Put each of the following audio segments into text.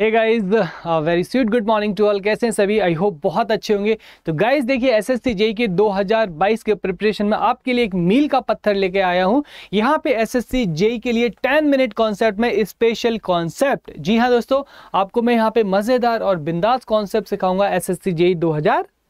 Hey guys very sweet good morning to all कैसे हैं सभी आई होप बहुत अच्छे होंगे तो गाइज देखिए एस एस जेई के 2022 के प्रिपरेशन में आपके लिए एक मील का पत्थर लेके आया हूं यहाँ पे एस एस जेई के लिए 10 मिनट कॉन्सेप्ट में स्पेशल कॉन्सेप्ट जी हाँ दोस्तों आपको मैं यहाँ पे मज़ेदार और बिंदास कॉन्सेप्ट सिखाऊंगा एस एस जेई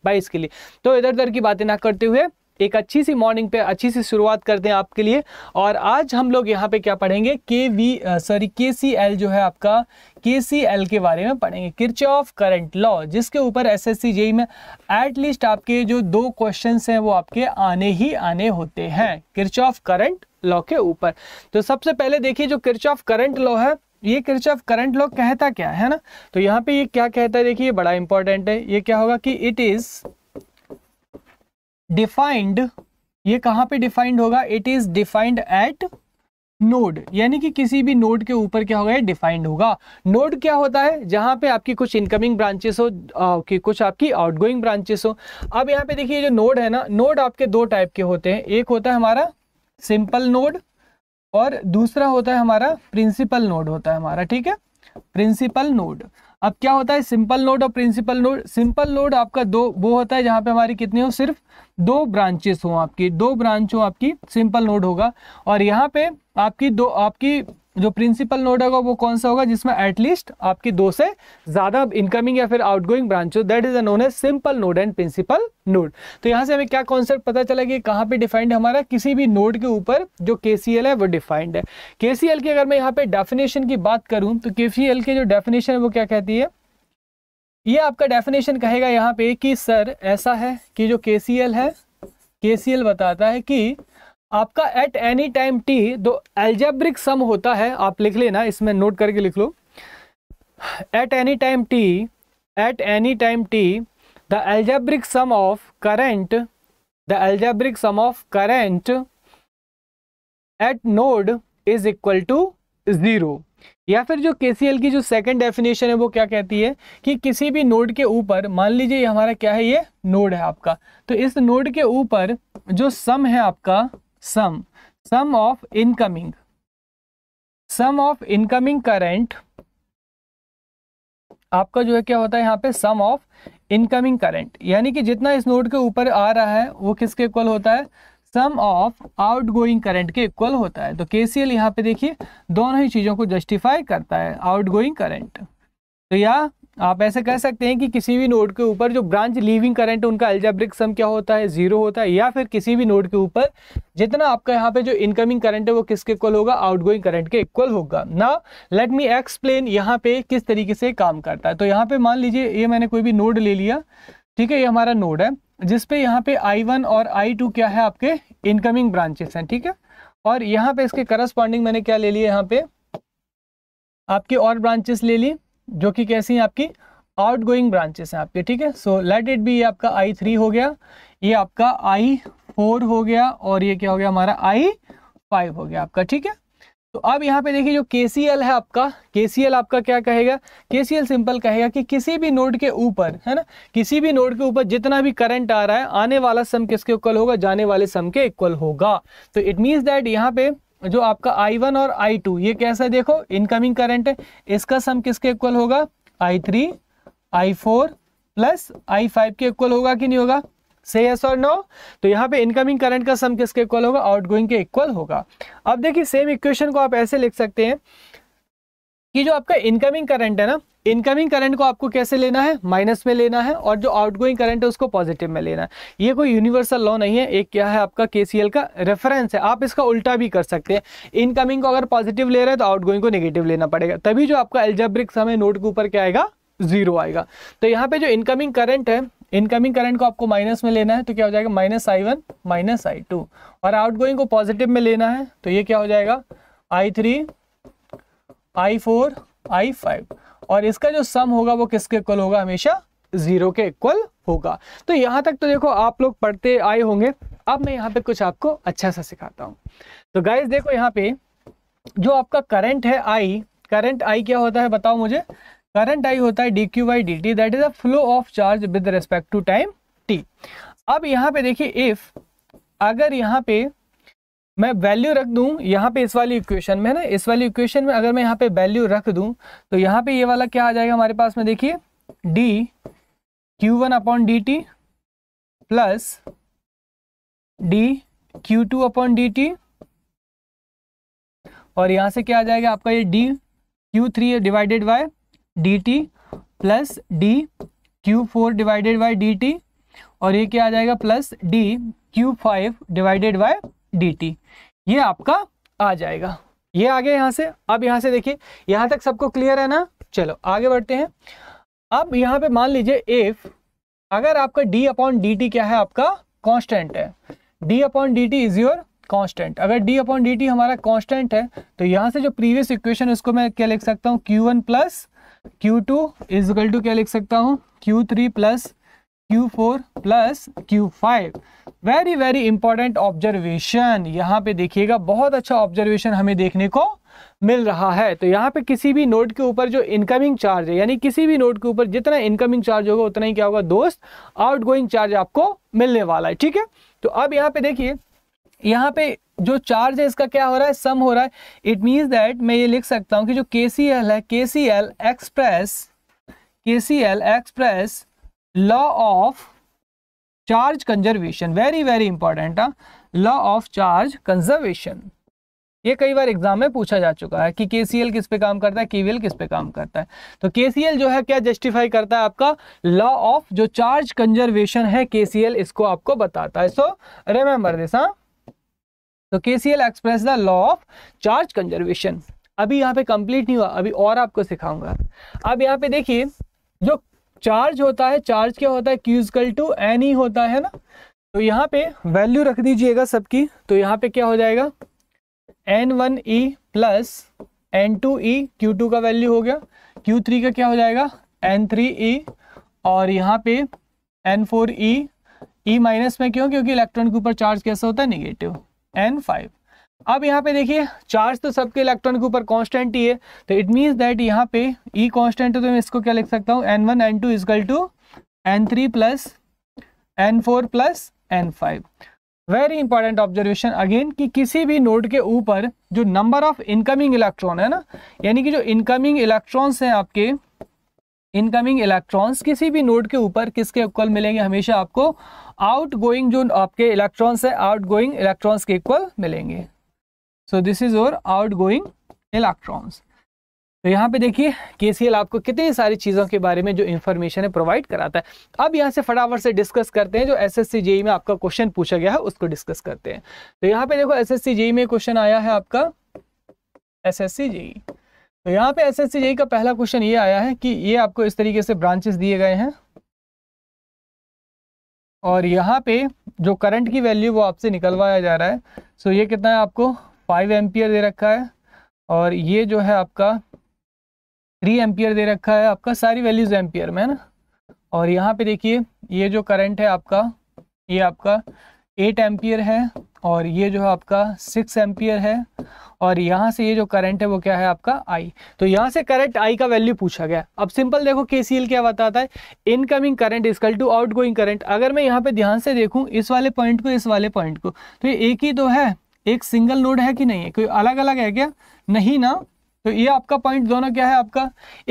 बाईस के लिए तो इधर उधर की बातें ना करते हुए एक अच्छी सी मॉर्निंग पे अच्छी सी शुरुआत करते हैं आपके लिए और आज हम लोग यहाँ पे क्या पढ़ेंगे के वी सॉरी के सी एल जो है आपका के सी एल के बारे में पढ़ेंगे किरच ऑफ करंट लॉ जिसके ऊपर एस एस सी जेई में एटलीस्ट आपके जो दो क्वेश्चन हैं वो आपके आने ही आने होते हैं किर्च ऑफ करंट लॉ के ऊपर तो सबसे पहले देखिए जो किर्च ऑफ करंट लॉ है ये किर्च ऑफ करंट लॉ कहता क्या है ना तो यहाँ पे ये क्या कहता है देखिए ये बड़ा इंपॉर्टेंट है ये क्या होगा कि इट इज़ डिफाइंड ये कहाँ पे डिफाइंड होगा it is defined at node यानी कि किसी भी नोड के ऊपर क्या होगा ये डिफाइंड होगा नोड क्या होता है जहाँ पे आपकी कुछ इनकमिंग ब्रांचेस हो कि कुछ आपकी आउटगोइंग ब्रांचेस हो अब यहाँ पे देखिए जो नोड है ना नोड आपके दो टाइप के होते हैं एक होता है हमारा सिंपल नोड और दूसरा होता है हमारा प्रिंसिपल नोड होता है हमारा ठीक है प्रिंसिपल नोड अब क्या होता है सिंपल नोड और प्रिंसिपल नोड सिंपल नोड आपका दो वो होता है जहाँ पे हमारी कितनी हो सिर्फ दो ब्रांचेस हो आपकी दो ब्रांच हो आपकी सिंपल नोड होगा और यहाँ पे आपकी दो आपकी जो प्रिंसिपल नोड होगा वो कौन सा होगा जिसमें एटलीस्ट आपकी दो से ज्यादा इनकमिंग या फिर आउटगोइंग ब्रांच हो that is known as simple node and principal node तो यहाँ से हमें क्या कॉन्सेप्ट पता चला कि कहाँ पे डिफाइंड हमारा किसी भी नोड के ऊपर जो के है वो डिफाइंड है के की अगर मैं यहाँ पे डेफिनेशन की बात करूँ तो के की जो डेफिनेशन है वो क्या कहती है ये आपका डेफिनेशन कहेगा यहाँ पे कि सर ऐसा है कि जो के है के बताता है कि आपका एट एनी टाइम टी दो एल्जेब्रिक सम होता है आप लिख लेना इसमें नोट करके लिख लो at any time T at any time T the algebraic sum of current the algebraic sum of current at node is equal to zero या फिर जो के की जो सेकंड डेफिनेशन है वो क्या कहती है कि किसी भी नोड के ऊपर मान लीजिए हमारा क्या है ये नोड है आपका तो इस नोड के ऊपर जो सम है आपका sum sum of incoming sum of incoming current आपका जो है क्या होता है यहाँ पे सम ऑफ इनकमिंग करंट यानी कि जितना इस नोड के ऊपर आ रहा है वो किसके इक्वल होता है sum of out going current के इक्वल होता है तो के सी एल यहाँ पे देखिए दोनों ही चीज़ों को जस्टिफाई करता है आउट गोइंग करंट तो या आप ऐसे कह सकते हैं कि किसी भी नोड के ऊपर जो ब्रांच लीविंग करंट उनका एल्जेब्रिक सम क्या होता है जीरो होता है या फिर किसी भी नोड के ऊपर जितना आपका यहाँ पे जो इनकमिंग करंट है वो किसके इक्वल होगा आउटगोइंग करंट के इक्वल होगा ना लेट मी एक्सप्लेन यहाँ पे किस तरीके से काम करता है तो यहाँ पे मान लीजिए ये मैंने कोई भी नोड ले लिया ठीक है ये हमारा नोड है जिसपे यहाँ पे आई और आई क्या है आपके इनकमिंग ब्रांचेस हैं ठीक है और यहाँ पे इसके करस्पॉन्डिंग मैंने क्या ले लिया यहाँ पे आपके और ब्रांचेस ले ली जो कि कैसी हैं आपकी आउट गोइंग ब्रांचेस हैं आपके ठीक है सो लेट इट बी ये आपका आई थ्री हो गया ये आपका आई फोर हो गया और ये क्या हो गया हमारा आई फाइव हो गया आपका ठीक है तो अब यहाँ पे देखिए जो के है आपका के आपका क्या कहेगा के सिंपल कहेगा कि किसी भी नोड के ऊपर है ना किसी भी नोड के ऊपर जितना भी करंट आ रहा है आने वाला सम किसके इक्वल होगा जाने वाले सम के इक्वल होगा तो इट मीन्स दैट यहाँ पे जो आपका आई वन और आई टू ये कैसा है देखो इनकमिंग करंट है इसका सम किसके इक्वल होगा I three I four plus I five के इक्वल होगा कि नहीं होगा से यस और नो तो यहाँ पे इनकमिंग करंट का सम किसके इक्वल होगा आउटगोइंग के इक्वल होगा अब देखिए सेम इक्वेशन को आप ऐसे लिख सकते हैं कि जो आपका इनकमिंग करंट है ना इनकमिंग करंट को आपको कैसे लेना है माइनस में लेना है और जो आउटगोइंग करंट है उसको पॉजिटिव में लेना है ये कोई यूनिवर्सल लॉ नहीं है एक क्या है आपका केसीएल का रेफरेंस है आप इसका उल्टा भी कर सकते हैं इनकमिंग को अगर पॉजिटिव ले रहे हैं तो आउटगोइंग को नेगेटिव लेना पड़ेगा तभी जो आपका एल्जेब्रिक समय नोट के ऊपर क्या आएगा जीरो आएगा तो यहाँ पे जो इनकमिंग करंट है इनकमिंग करंट को आपको माइनस में लेना है तो क्या हो जाएगा minus I one minus I two और आउटगोइंग को पॉजिटिव में लेना है तो ये क्या हो जाएगा I three I four I five और इसका जो सम होगा वो किसके इक्वल होगा हमेशा जीरो के इक्वल होगा तो यहाँ तक तो देखो आप लोग पढ़ते आए होंगे अब मैं यहाँ पे कुछ आपको अच्छा सा सिखाता हूँ तो गाइज देखो यहाँ पे जो आपका करंट है आई करंट आई क्या होता है बताओ मुझे करंट आई होता है D Q by D T that is a flow of charge with respect to time T अब यहाँ पे देखिए इफ अगर यहाँ पे मैं वैल्यू रख दूं यहाँ पे इस वाली इक्वेशन में ना इस वाली इक्वेशन में अगर मैं यहाँ पे वैल्यू रख दूं तो यहाँ पे ये वाला क्या आ जाएगा हमारे पास में देखिए D Q one upon D T plus D Q two upon D T और यहाँ से क्या आ जाएगा आपका ये D Q three divided by D T plus D Q four divided by D T और ये क्या आ जाएगा plus D Q five divided by D ये आपका आ जाएगा ये आ गया यहाँ से अब यहाँ से देखिए यहाँ तक सबको क्लियर है ना चलो आगे बढ़ते हैं अब यहाँ पे मान लीजिए इफ अगर आपका डी अपॉन डी टी क्या है आपका कांस्टेंट है D upon D T is your constant अगर डी अपॉन डी टी हमारा कांस्टेंट है तो यहाँ से जो प्रीवियस इक्वेशन है उसको मैं क्या लिख सकता हूँ Q one plus Q two equal to क्या लिख सकता हूँ Q three plus Q four plus Q five very very important observation यहाँ पे देखिएगा बहुत अच्छा ऑब्जर्वेशन हमें देखने को मिल रहा है तो यहाँ पे किसी भी नोट के ऊपर जो इनकमिंग चार्ज है यानी किसी भी नोट के ऊपर जितना इनकमिंग चार्ज होगा उतना ही क्या होगा दोस्त गोइंग चार्ज आपको मिलने वाला है ठीक है तो अब यहाँ पे देखिए यहाँ पे जो चार्ज है इसका क्या हो रहा है सम हो रहा है इट मीन्स दैट मैं ये लिख सकता हूँ कि जो के सी एल है के सी एल एक्सप्रेस के C L express law of charge conservation very very important huh? law of charge conservation ये कई बार एग्जाम में पूछा जा चुका है कि के किस पे काम करता है केवीएल किस पे काम करता है तो के जो है क्या जस्टिफाई करता है आपका लॉ ऑफ जो चार्ज कंजर्वेशन है के इसको आपको बताता है सो रिमेंबर दिस हाँ तो के express the law of charge conservation अभी यहाँ पे कंप्लीट नहीं हुआ अभी और आपको सिखाऊंगा अब यहाँ पे देखिए जो चार्ज होता है चार्ज क्या होता है क्यूजकल टू एन ई होता है ना तो यहाँ पे वैल्यू रख दीजिएगा सबकी तो यहाँ पे क्या हो जाएगा N one E plus N two E Q two का वैल्यू हो गया क्यू थ्री का क्या हो जाएगा एन थ्री ई और यहाँ पे N four E E minus में क्यों क्योंकि इलेक्ट्रॉन के ऊपर चार्ज कैसा होता है निगेटिव एन फाइव अब यहाँ पे देखिए चार्ज तो सबके इलेक्ट्रॉन के ऊपर कांस्टेंट ही है तो इट मींस दैट यहाँ पे ई e कांस्टेंट है तो मैं इसको क्या लिख सकता हूँ N one N two equal to N three plus N four plus N five very important observation again कि किसी भी नोड के ऊपर जो नंबर ऑफ इनकमिंग इलेक्ट्रॉन है ना यानी कि जो इनकमिंग इलेक्ट्रॉन्स हैं आपके इनकमिंग इलेक्ट्रॉन्स किसी भी नोड के ऊपर किसके इक्वल मिलेंगे हमेशा आपको आउट गोइंग जो आपके इलेक्ट्रॉन्स है आउट गोइंग इलेक्ट्रॉन्स के इक्वल मिलेंगे so this is your outgoing electrons तो यहाँ पे देखिए केसीएल आपको कितनी सारी चीज़ों के बारे में जो इन्फॉर्मेशन है प्रोवाइड कराता है अब यहाँ से फटाफट से डिस्कस करते हैं जो एसएससी जेई e में आपका क्वेश्चन पूछा गया है उसको डिस्कस करते हैं तो यहाँ पे देखो एसएससी जेई e में क्वेश्चन आया है आपका एसएससी जेई e। तो यहाँ पे एसएससी जेई का पहला क्वेश्चन ये आया है कि ये आपको इस तरीके से ब्रांचेस दिए गए हैं और यहाँ पे जो करंट की वैल्यू वो आपसे निकलवाया जा रहा है सो ये कितना है आपको फाइव एम्पियर दे रखा है और ये जो है आपका थ्री एम्पियर दे रखा है आपका सारी वैल्यूज एम्पियर में है ना और यहाँ पे देखिए ये जो करंट है आपका ये आपका एट एम्पियर है और ये जो है आपका सिक्स एम्पियर है और यहाँ से ये जो करंट है वो क्या है आपका आई तो यहाँ से करंट आई का वैल्यू पूछा गया अब सिंपल देखो के क्या बताता है incoming current equal to out going current अगर मैं यहाँ पे ध्यान से देखूँ इस वाले पॉइंट को इस वाले पॉइंट को तो ये एक ही तो है एक सिंगल नोड है कि नहीं है कोई अलग अलग है क्या नहीं ना तो ये आपका पॉइंट दोनों क्या है आपका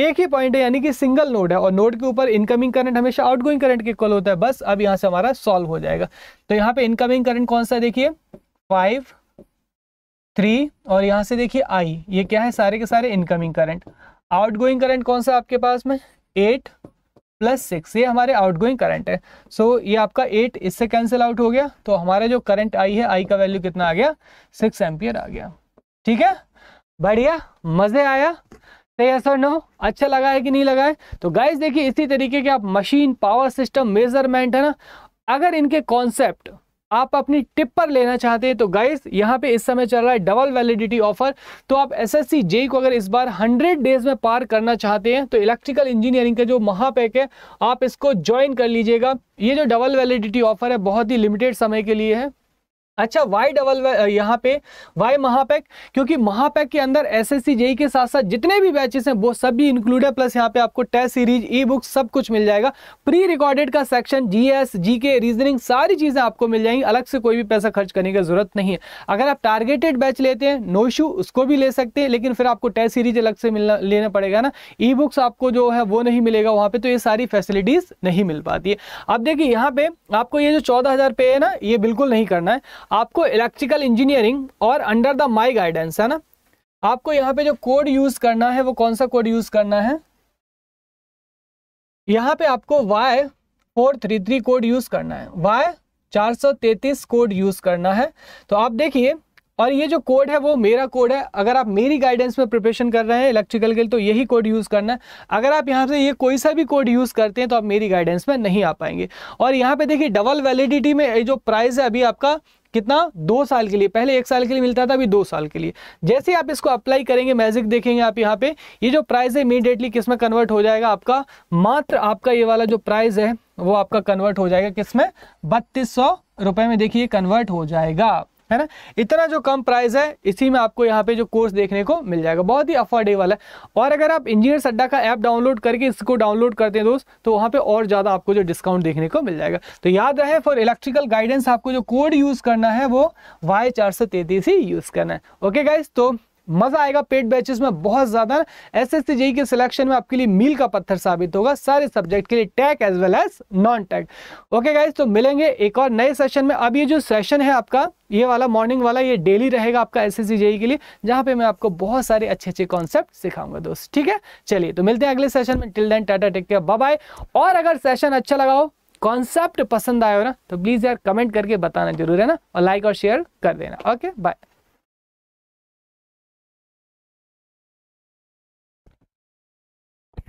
एक ही पॉइंट है यानी कि सिंगल नोड है और नोड के ऊपर इनकमिंग करंट हमेशा आउटगोइंग करंट के इक्वल होता है बस अब यहां से हमारा सॉल्व हो जाएगा तो यहां पे इनकमिंग करंट कौन सा देखिए फाइव थ्री और यहां से देखिए आई ये क्या है सारे के सारे इनकमिंग करंट आउटगोइंग करंट कौन सा आपके पास में एट प्लस सिक्स ये हमारे आउटगोइंग करंट है सो so, ये आपका एट इससे कैंसिल आउट हो गया तो हमारा जो करंट आई है आई का वैल्यू कितना आ गया सिक्स एम्पियर आ गया ठीक है बढ़िया मज़े आया यस और नो अच्छा लगा है कि नहीं लगा है तो गाइस देखिए इसी तरीके के आप मशीन पावर सिस्टम मेजरमेंट है ना अगर इनके कॉन्सेप्ट आप अपनी टिप पर लेना चाहते हैं तो गाइस यहाँ पे इस समय चल रहा है डबल वैलिडिटी ऑफर तो आप एसएससी जेई को अगर इस बार 100 डेज में पार करना चाहते हैं तो इलेक्ट्रिकल इंजीनियरिंग का जो महापैक है आप इसको ज्वाइन कर लीजिएगा ये जो डबल वैलिडिटी ऑफर है बहुत ही लिमिटेड समय के लिए है अच्छा वाई डबल यहाँ पे वाई महापैक क्योंकि महापैक के अंदर एस एस जेई के साथ साथ जितने भी बैचेस हैं वो सब भी इंक्लूड है प्लस यहाँ पे आपको टेस्ट सीरीज ई बुक सब कुछ मिल जाएगा प्री रिकॉर्डेड का सेक्शन जी एस जी के रीजनिंग सारी चीज़ें आपको मिल जाएंगी अलग से कोई भी पैसा खर्च करने की जरूरत नहीं है अगर आप टारगेटेड बैच लेते हैं नो इशू उसको भी ले सकते हैं लेकिन फिर आपको टेस्ट सीरीज अलग से मिलना लेना पड़ेगा ना ई बुक्स आपको जो है वो नहीं मिलेगा वहाँ पे तो ये सारी फैसिलिटीज़ नहीं मिल पाती है अब देखिए यहाँ पे आपको ये जो चौदह पे है ना ये बिल्कुल नहीं करना है आपको इलेक्ट्रिकल इंजीनियरिंग और अंडर द माई गाइडेंस है ना आपको यहाँ पे जो कोड यूज करना है वो कौन सा कोड यूज करना है यहाँ पे आपको Y four three three code use करना है वाई चार सौ तैतीस कोड यूज करना है तो आप देखिए और ये जो कोड है वो मेरा कोड है अगर आप मेरी गाइडेंस में प्रिपरेशन कर रहे हैं इलेक्ट्रिकल के लिए तो यही कोड यूज़ करना है अगर आप यहाँ से ये कोई सा भी कोड यूज़ करते हैं तो आप मेरी गाइडेंस में नहीं आ पाएंगे और यहाँ पे देखिए डबल वैलिडिटी में जो प्राइस है अभी आपका कितना दो साल के लिए पहले एक साल के लिए मिलता था अभी दो साल के लिए जैसे आप इसको अप्लाई करेंगे मैजिक देखेंगे आप यहाँ पे ये जो प्राइस है इमीडिएटली किस में कन्वर्ट हो जाएगा आपका मात्र आपका ये वाला जो प्राइस है वो आपका कन्वर्ट हो जाएगा किस में बत्तीस सौ रुपए में देखिए कन्वर्ट हो जाएगा है ना इतना जो कम प्राइस है इसी में आपको यहाँ पे जो कोर्स देखने को मिल जाएगा बहुत ही अफोर्डेबल है और अगर आप इंजीनियर अड्डा का ऐप डाउनलोड करके इसको डाउनलोड करते हैं दोस्त तो वहाँ पे और ज़्यादा आपको जो डिस्काउंट देखने को मिल जाएगा तो याद रहे फॉर इलेक्ट्रिकल गाइडेंस आपको जो कोड यूज़ करना है वो वाई चार सौ तैतीस ही यूज़ करना है ओके गाइज तो मजा आएगा पेड बैचेस में बहुत ज्यादा एस एस जेई के सिलेक्शन में आपके लिए मील का पत्थर साबित होगा सारे सब्जेक्ट के लिए tech as well as non tech okay guys तो मिलेंगे एक और नए सेशन में अब ये जो सेशन है आपका ये वाला मॉर्निंग वाला ये डेली रहेगा आपका एस एस e के लिए जहां पे मैं आपको बहुत सारे अच्छे अच्छे कॉन्सेप्ट सिखाऊंगा दोस्त ठीक है चलिए तो मिलते हैं अगले सेशन में till then tata take care bye और अगर सेशन अच्छा लगा हो कॉन्सेप्ट पसंद आए हो ना तो प्लीज़ यार कमेंट करके बताना जरूर है ना और लाइक और शेयर कर देना ओके बाय